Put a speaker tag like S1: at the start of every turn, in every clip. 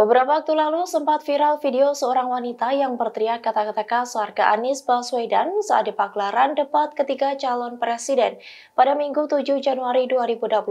S1: Beberapa waktu lalu sempat viral video seorang wanita yang berteriak kata-kata kasar ke Anies Baswedan saat di debat ketiga calon presiden pada Minggu 7 Januari 2024.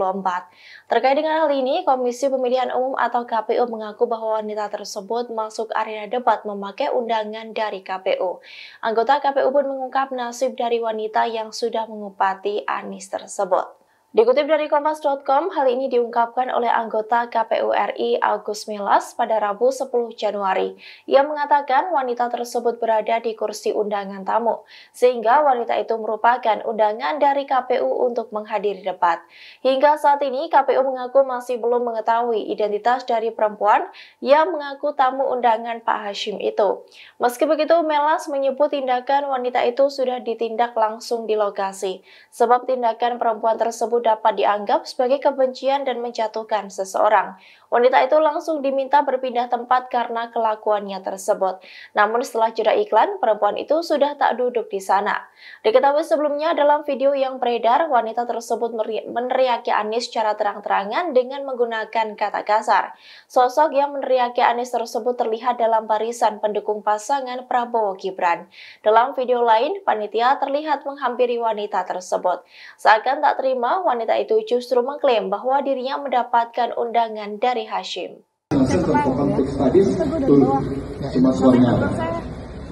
S1: Terkait dengan hal ini, Komisi Pemilihan Umum atau KPU mengaku bahwa wanita tersebut masuk arena debat memakai undangan dari KPU. Anggota KPU pun mengungkap nasib dari wanita yang sudah mengupati Anies tersebut. Dikutip dari Kompas.com, hal ini diungkapkan oleh anggota KPU RI Agus Milas pada Rabu 10 Januari. Ia mengatakan wanita tersebut berada di kursi undangan tamu, sehingga wanita itu merupakan undangan dari KPU untuk menghadiri debat. Hingga saat ini, KPU mengaku masih belum mengetahui identitas dari perempuan yang mengaku tamu undangan Pak Hashim itu. Meski begitu, Melas menyebut tindakan wanita itu sudah ditindak langsung di lokasi, sebab tindakan perempuan tersebut dapat dianggap sebagai kebencian dan menjatuhkan seseorang. Wanita itu langsung diminta berpindah tempat karena kelakuannya tersebut. Namun setelah jeda iklan, perempuan itu sudah tak duduk di sana. Diketahui sebelumnya dalam video yang beredar, wanita tersebut meneriaki Anis secara terang-terangan dengan menggunakan kata kasar. Sosok yang meneriaki Anis tersebut terlihat dalam barisan pendukung pasangan Prabowo Gibran. Dalam video lain, panitia terlihat menghampiri wanita tersebut. Seakan tak terima, wanita itu justru mengklaim bahwa dirinya mendapatkan undangan dari Hashim. Ya,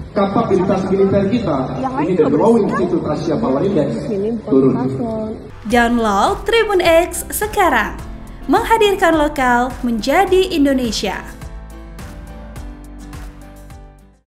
S1: Kapabilitas militer kita ini the growing Asia power index turun. Download Tribun X sekarang menghadirkan lokal menjadi Indonesia.